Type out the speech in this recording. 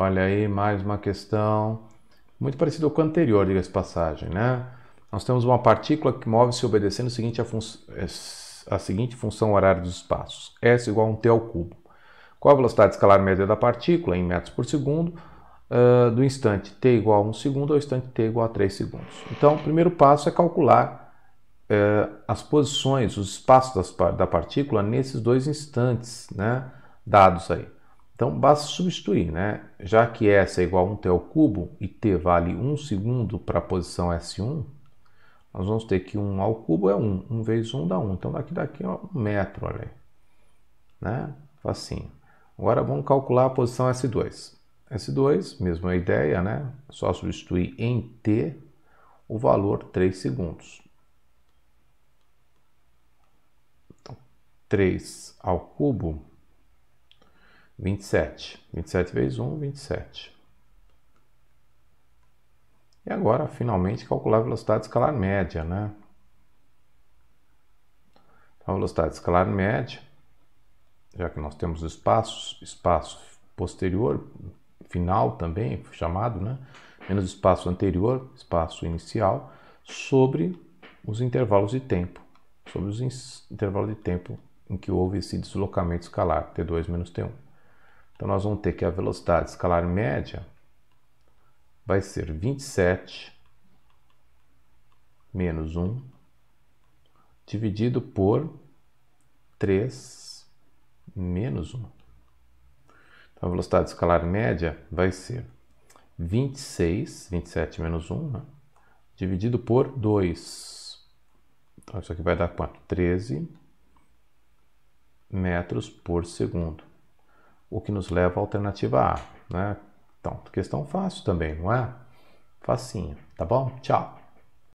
Olha aí mais uma questão muito parecida com a anterior, diga-se passagem, né? Nós temos uma partícula que move-se obedecendo a, fun... É, a, seguinte função horária dos espaços, S igual a um t ao cubo. Qual a velocidade escalar média da partícula, em metros por segundo, uh, do instante t igual a 1 segundo ao instante t igual a 3 segundos? Então, o primeiro passo é calcular uh, as posições, os espaços das, da partícula nesses dois instantes, né? Dados aí. Então basta substituir, né? Já que S é igual a 1t ao cubo e t vale 1 segundo para a posição S1, nós vamos ter que 1 ao cubo é 1. 1 vezes 1 dá 1. Então daqui daqui é 1 metro, olha aí. Né? Facinho. Agora vamos calcular a posição S2. S2, mesma ideia, né? Só substituir em T o valor 3 segundos. Então, 3 ao cubo 27. 27 vezes 1, 27. E agora, finalmente, calcular a velocidade escalar média, né? Então, a velocidade escalar média, já que nós temos espaços, espaço posterior, final também, chamado, né? Menos espaço anterior, espaço inicial, sobre os intervalos de tempo. Sobre os intervalos de tempo em que houve esse deslocamento escalar, T2 menos T1. Então, nós vamos ter que a velocidade escalar média vai ser 27 menos 1 dividido por 3 menos 1. Então, a velocidade escalar média vai ser 26, 27 menos 1, né? dividido por 2. Então, isso aqui vai dar quanto? 13 metros por segundo o que nos leva à alternativa A. Né? Então, questão fácil também, não é? Facinho, tá bom? Tchau!